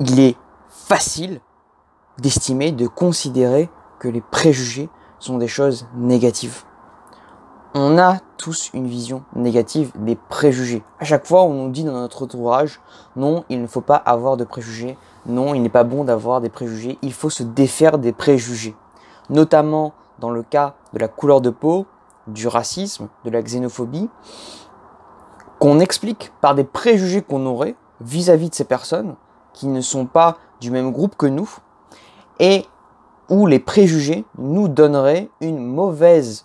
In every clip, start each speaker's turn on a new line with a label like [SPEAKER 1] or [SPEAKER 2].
[SPEAKER 1] il est facile d'estimer, de considérer que les préjugés sont des choses négatives. On a tous une vision négative des préjugés. À chaque fois, on nous dit dans notre entourage, non, il ne faut pas avoir de préjugés, non, il n'est pas bon d'avoir des préjugés, il faut se défaire des préjugés. Notamment dans le cas de la couleur de peau, du racisme, de la xénophobie, qu'on explique par des préjugés qu'on aurait vis-à-vis -vis de ces personnes, qui ne sont pas du même groupe que nous et où les préjugés nous donneraient une mauvaise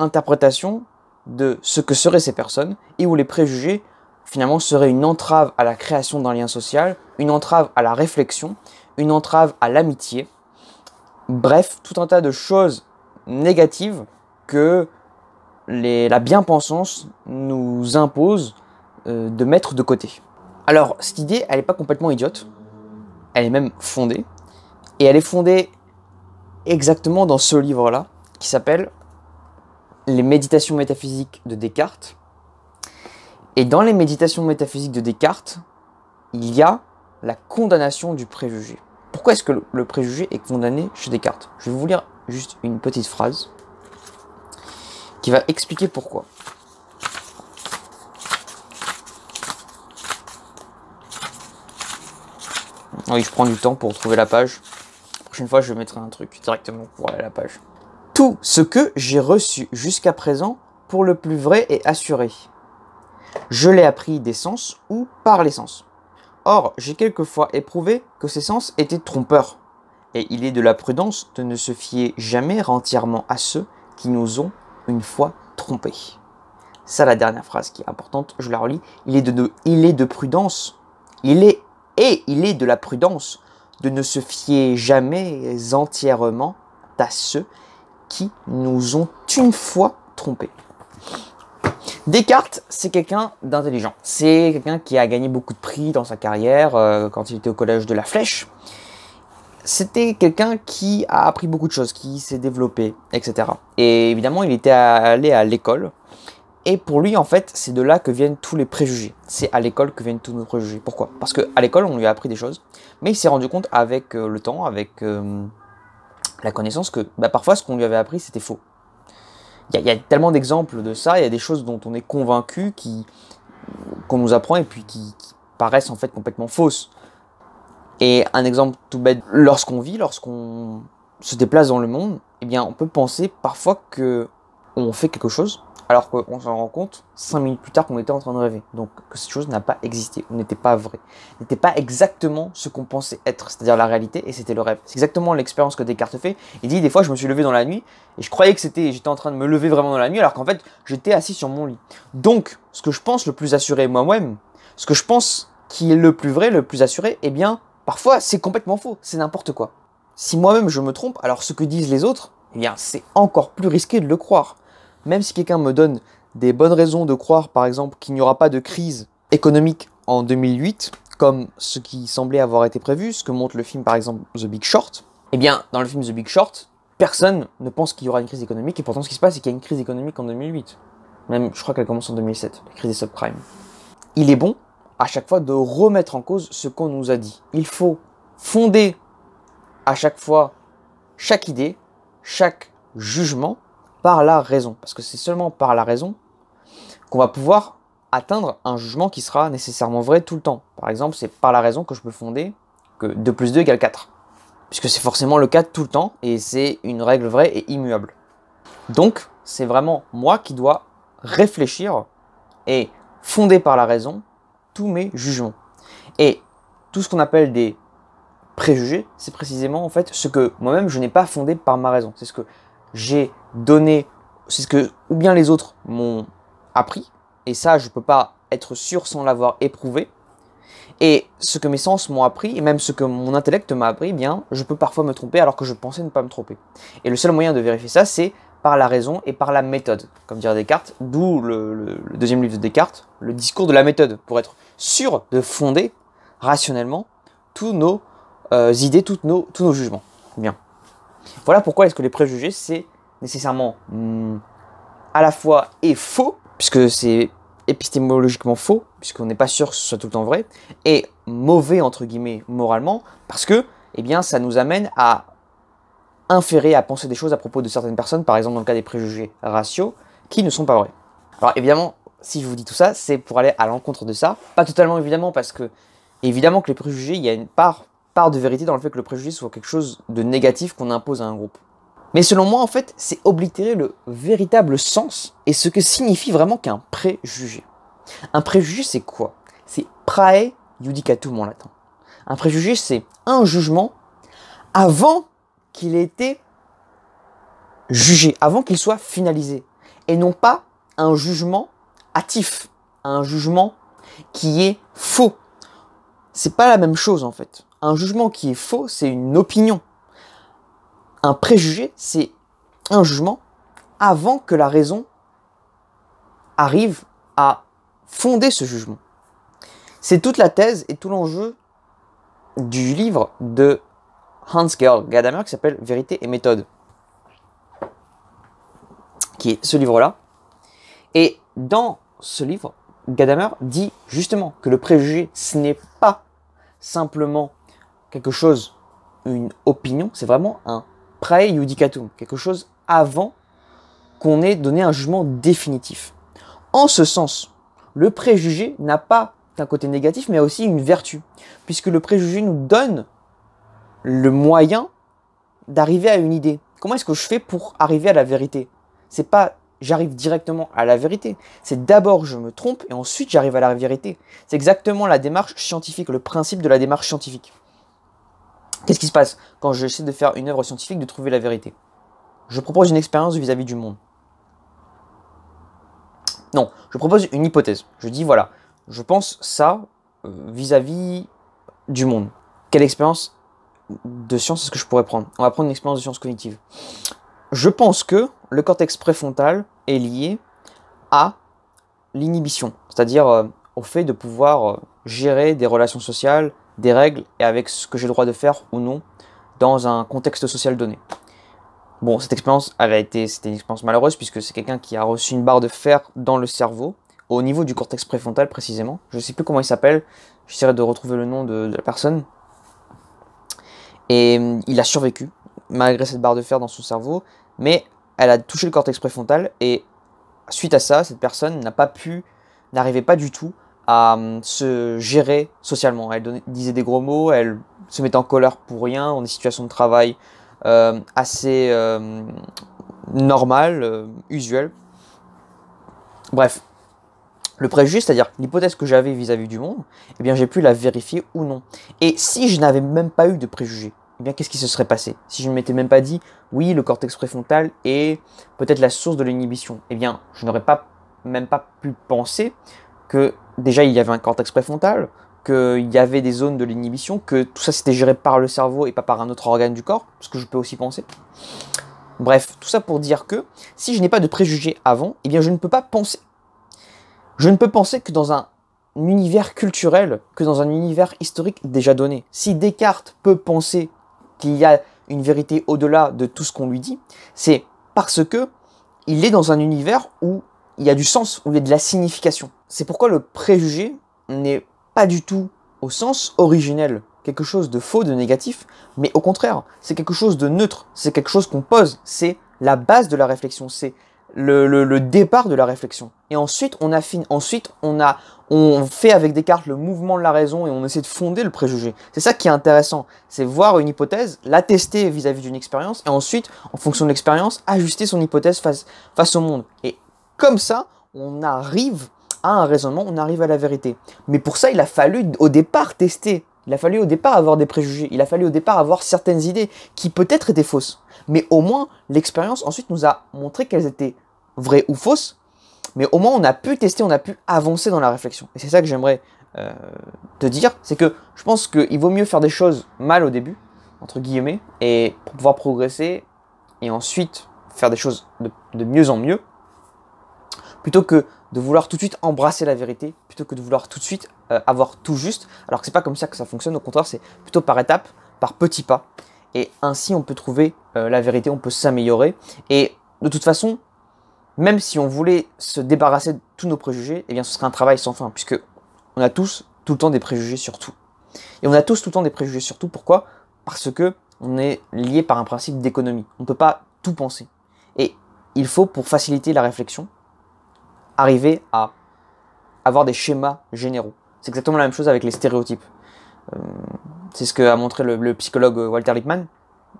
[SPEAKER 1] interprétation de ce que seraient ces personnes et où les préjugés finalement seraient une entrave à la création d'un lien social, une entrave à la réflexion, une entrave à l'amitié. Bref, tout un tas de choses négatives que la bien-pensance nous impose euh, de mettre de côté. Alors, cette idée, elle n'est pas complètement idiote. Elle est même fondée. Et elle est fondée exactement dans ce livre-là, qui s'appelle Les méditations métaphysiques de Descartes. Et dans les méditations métaphysiques de Descartes, il y a la condamnation du préjugé. Pourquoi est-ce que le préjugé est condamné chez Descartes Je vais vous lire juste une petite phrase qui va expliquer pourquoi. Oui, je prends du temps pour trouver la page. La prochaine fois, je mettrai un truc directement pour aller à la page. Tout ce que j'ai reçu jusqu'à présent pour le plus vrai et assuré. Je l'ai appris des sens ou par les sens. Or, j'ai quelquefois éprouvé que ces sens étaient trompeurs. Et il est de la prudence de ne se fier jamais entièrement à ceux qui nous ont une fois trompés. Ça, la dernière phrase qui est importante, je la relis. Il est de, il est de prudence. Il est et il est de la prudence de ne se fier jamais entièrement à ceux qui nous ont une fois trompés. Descartes, c'est quelqu'un d'intelligent. C'est quelqu'un qui a gagné beaucoup de prix dans sa carrière euh, quand il était au collège de la Flèche. C'était quelqu'un qui a appris beaucoup de choses, qui s'est développé, etc. Et évidemment, il était allé à l'école et pour lui, en fait, c'est de là que viennent tous les préjugés. C'est à l'école que viennent tous nos préjugés. Pourquoi Parce qu'à l'école, on lui a appris des choses, mais il s'est rendu compte avec euh, le temps, avec euh, la connaissance, que bah, parfois ce qu'on lui avait appris, c'était faux. Il y, a tellement d'exemples de ça, il y a des choses dont on est convaincu, qu'on nous apprend et puis qui, paraissent en fait complètement fausses. Et un exemple tout bête, lorsqu'on vit, lorsqu'on se déplace dans le monde, eh bien, on peut penser parfois que on fait quelque chose alors qu'on s'en rend compte cinq minutes plus tard qu'on était en train de rêver. Donc que cette chose n'a pas existé, On n'était pas vrai, n'était pas exactement ce qu'on pensait être, c'est-à-dire la réalité, et c'était le rêve. C'est exactement l'expérience que Descartes fait. Il dit des fois je me suis levé dans la nuit et je croyais que c'était, j'étais en train de me lever vraiment dans la nuit, alors qu'en fait j'étais assis sur mon lit. Donc ce que je pense le plus assuré moi-même, ce que je pense qui est le plus vrai, le plus assuré, eh bien parfois c'est complètement faux, c'est n'importe quoi. Si moi-même je me trompe, alors ce que disent les autres, eh bien c'est encore plus risqué de le croire même si quelqu'un me donne des bonnes raisons de croire, par exemple, qu'il n'y aura pas de crise économique en 2008, comme ce qui semblait avoir été prévu, ce que montre le film, par exemple, The Big Short, eh bien, dans le film The Big Short, personne ne pense qu'il y aura une crise économique, et pourtant, ce qui se passe, c'est qu'il y a une crise économique en 2008. Même, je crois qu'elle commence en 2007, la crise des subprimes. Il est bon, à chaque fois, de remettre en cause ce qu'on nous a dit. Il faut fonder, à chaque fois, chaque idée, chaque jugement, par la raison. Parce que c'est seulement par la raison qu'on va pouvoir atteindre un jugement qui sera nécessairement vrai tout le temps. Par exemple, c'est par la raison que je peux fonder que 2 plus 2 égale 4. Puisque c'est forcément le cas tout le temps et c'est une règle vraie et immuable. Donc, c'est vraiment moi qui dois réfléchir et fonder par la raison tous mes jugements. Et tout ce qu'on appelle des préjugés, c'est précisément en fait ce que moi-même je n'ai pas fondé par ma raison. C'est ce que j'ai donné, c'est ce que ou bien les autres m'ont appris, et ça je ne peux pas être sûr sans l'avoir éprouvé. Et ce que mes sens m'ont appris, et même ce que mon intellect m'a appris, eh bien, je peux parfois me tromper alors que je pensais ne pas me tromper. Et le seul moyen de vérifier ça, c'est par la raison et par la méthode, comme dirait Descartes, d'où le, deuxième livre de Descartes, le discours de la méthode, pour être sûr de fonder rationnellement tous nos euh, idées, toutes nos, tous nos jugements. Bien. Voilà pourquoi est-ce que les préjugés, c'est nécessairement hmm, à la fois et faux, puisque c'est épistémologiquement faux, puisqu'on n'est pas sûr que ce soit tout le temps vrai, et mauvais, entre guillemets, moralement, parce que, eh bien, ça nous amène à inférer, à penser des choses à propos de certaines personnes, par exemple dans le cas des préjugés raciaux, qui ne sont pas vrais. Alors évidemment, si je vous dis tout ça, c'est pour aller à l'encontre de ça. Pas totalement évidemment, parce que évidemment que les préjugés, il y a une part part de vérité dans le fait que le préjugé soit quelque chose de négatif qu'on impose à un groupe. Mais selon moi, en fait, c'est oblitérer le véritable sens et ce que signifie vraiment qu'un préjugé. Un préjugé, c'est quoi C'est prae judicatum en latin. Un préjugé, c'est un jugement avant qu'il ait été jugé, avant qu'il soit finalisé. Et non pas un jugement hâtif, un jugement qui est faux. C'est pas la même chose en fait. Un jugement qui est faux, c'est une opinion. Un préjugé, c'est un jugement avant que la raison arrive à fonder ce jugement. C'est toute la thèse et tout l'enjeu du livre de Hans-Georg Gadamer qui s'appelle Vérité et méthode, qui est ce livre-là. Et dans ce livre, Gadamer dit justement que le préjugé, ce n'est pas simplement quelque chose, une opinion, c'est vraiment un prae judicatum, quelque chose avant qu'on ait donné un jugement définitif. En ce sens, le préjugé n'a pas un côté négatif, mais aussi une vertu, puisque le préjugé nous donne le moyen d'arriver à une idée. Comment est-ce que je fais pour arriver à la vérité C'est pas j'arrive directement à la vérité. C'est d'abord je me trompe et ensuite j'arrive à la vérité. C'est exactement la démarche scientifique, le principe de la démarche scientifique. Qu'est-ce qui se passe quand j'essaie de faire une œuvre scientifique, de trouver la vérité Je propose une expérience vis-à-vis du monde. Non, je propose une hypothèse. Je dis, voilà, je pense ça euh, vis-à-vis du monde. Quelle expérience de science est-ce que je pourrais prendre On va prendre une expérience de science cognitive. Je pense que le cortex préfrontal est lié à l'inhibition, c'est-à-dire euh, au fait de pouvoir euh, gérer des relations sociales, des règles et avec ce que j'ai le droit de faire ou non dans un contexte social donné. Bon, cette expérience, elle été, c'était une expérience malheureuse puisque c'est quelqu'un qui a reçu une barre de fer dans le cerveau, au niveau du cortex préfrontal précisément. Je ne sais plus comment il s'appelle, j'essaierai de retrouver le nom de, de, la personne. Et mm, il a survécu, malgré cette barre de fer dans son cerveau, mais elle a touché le cortex préfrontal et suite à ça, cette personne n'a pas pu, n'arrivait pas du tout à euh, se gérer socialement. Elle disait des gros mots, elle se mettait en colère pour rien, en des situations de travail euh, assez euh, normales, usuelles. Bref, le préjugé, c'est-à-dire l'hypothèse que j'avais vis-à-vis du monde, eh bien j'ai pu la vérifier ou non. Et si je n'avais même pas eu de préjugé, eh bien qu'est-ce qui se serait passé Si je ne m'étais même pas dit, oui, le cortex préfrontal est peut-être la source de l'inhibition, eh bien je n'aurais pas même pas pu penser que déjà il y avait un cortex préfrontal, qu'il y avait des zones de l'inhibition, que tout ça c'était géré par le cerveau et pas par un autre organe du corps, ce que je peux aussi penser. Bref, tout ça pour dire que si je n'ai pas de préjugés avant, eh bien je ne peux pas penser. Je ne peux penser que dans un univers culturel, que dans un univers historique déjà donné. Si Descartes peut penser qu'il y a une vérité au-delà de tout ce qu'on lui dit, c'est parce que il est dans un univers où il y a du sens, où il y a de la signification. C'est pourquoi le préjugé n'est pas du tout au sens originel quelque chose de faux, de négatif, mais au contraire, c'est quelque chose de neutre, c'est quelque chose qu'on pose, c'est la base de la réflexion, c'est le, départ de la réflexion. Et ensuite, on affine, ensuite, on, a, on fait avec Descartes le mouvement de la raison et on essaie de fonder le préjugé. C'est ça qui est intéressant, c'est voir une hypothèse, la tester vis-à-vis d'une expérience, et ensuite, en fonction de l'expérience, ajuster son hypothèse face, face au monde. Et comme ça, on arrive un raisonnement, on arrive à la vérité. Mais pour ça, il a fallu au départ tester. Il a fallu au départ avoir des préjugés. Il a fallu au départ avoir certaines idées qui peut-être étaient fausses. Mais au moins, l'expérience ensuite nous a montré qu'elles étaient vraies ou fausses. Mais au moins, on a pu tester, on a pu avancer dans la réflexion. Et c'est ça que j'aimerais euh, te dire. C'est que je pense qu'il vaut mieux faire des choses mal au début, entre guillemets, et pour pouvoir progresser, et ensuite faire des choses de, de mieux en mieux, plutôt que de vouloir tout de suite embrasser la vérité plutôt que de vouloir tout de suite euh, avoir tout juste. Alors que c'est pas comme ça que ça fonctionne, au contraire, c'est plutôt par étapes, par petits pas. Et ainsi, on peut trouver euh, la vérité, on peut s'améliorer. Et de toute façon, même si on voulait se débarrasser de tous nos préjugés, eh bien, ce serait un travail sans fin, puisque on a tous tout le temps des préjugés sur tout. Et on a tous tout le temps des préjugés sur tout. Pourquoi Parce que on est lié par un principe d'économie. On ne peut pas tout penser. Et il faut, pour faciliter la réflexion, arriver à avoir des schémas généraux. C'est exactement la même chose avec les stéréotypes. Euh, c'est ce qu'a montré le, psychologue Walter Lippmann.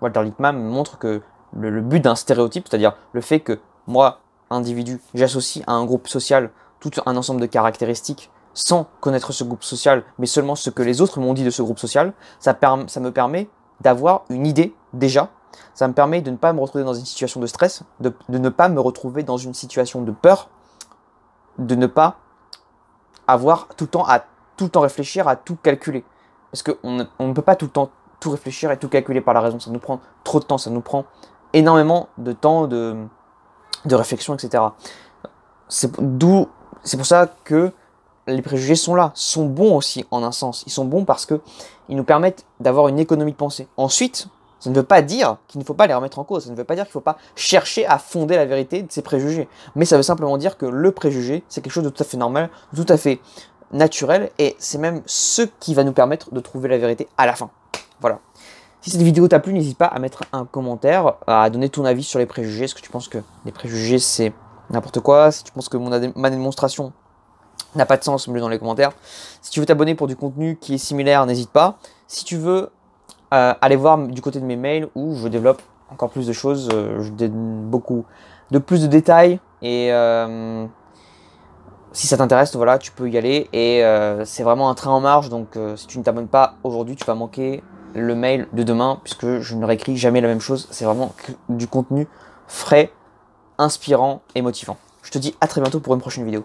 [SPEAKER 1] Walter Lippmann montre que le, but d'un stéréotype, c'est-à-dire le fait que moi, individu, j'associe à un groupe social tout un ensemble de caractéristiques sans connaître ce groupe social, mais seulement ce que les autres m'ont dit de ce groupe social, ça, me permet d'avoir une idée déjà. Ça me permet de ne pas me retrouver dans une situation de stress, de ne pas me retrouver dans une situation de peur, de ne pas avoir tout le temps à tout le temps réfléchir, à tout calculer. Parce qu'on on ne peut pas tout le temps tout réfléchir et tout calculer par la raison. Ça nous prend trop de temps, ça nous prend énormément de temps de, réflexion, etc. C'est d'où, c'est pour ça que les préjugés sont là, sont bons aussi en un sens. Ils sont bons parce que ils nous permettent d'avoir une économie de pensée. Ensuite, ça ne veut pas dire qu'il ne faut pas les remettre en cause, ça ne veut pas dire qu'il ne faut pas chercher à fonder la vérité de ces préjugés, mais ça veut simplement dire que le préjugé, c'est quelque chose de tout à fait normal, tout à fait naturel, et c'est même ce qui va nous permettre de trouver la vérité à la fin. Voilà. Si cette vidéo t'a plu, n'hésite pas à mettre un commentaire, à donner ton avis sur les préjugés. Est-ce que tu penses que les préjugés, c'est n'importe quoi Si tu penses que mon ma démonstration n'a pas de sens, mets-le dans les commentaires. Si tu veux t'abonner pour du contenu qui est similaire, n'hésite pas. Si tu veux euh, allez voir du côté de mes mails où je développe encore plus de choses, euh, je donne beaucoup de plus de détails et euh, si ça t'intéresse, voilà, tu peux y aller et c'est vraiment un train en marche donc si tu ne t'abonnes pas aujourd'hui, tu vas manquer le mail de demain puisque je ne réécris jamais la même chose, c'est vraiment du contenu frais, inspirant et motivant. Je te dis à très bientôt pour une prochaine vidéo.